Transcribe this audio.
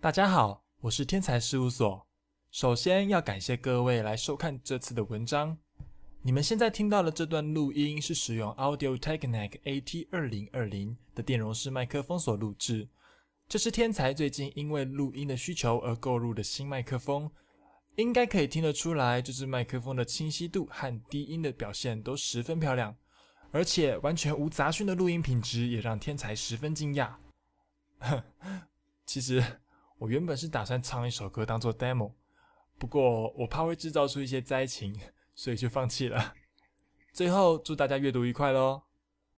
大家好，我是天才事务所。首先要感谢各位来收看这次的文章。你们现在听到的这段录音，是使用 Audio Technic AT 二零二零的电容式麦克风所录制。这是天才最近因为录音的需求而购入的新麦克风。应该可以听得出来，这支麦克风的清晰度和低音的表现都十分漂亮，而且完全无杂讯的录音品质，也让天才十分惊讶。其实。我原本是打算唱一首歌当做 demo，不过我怕会制造出一些灾情，所以就放弃了。最后，祝大家阅读愉快喽！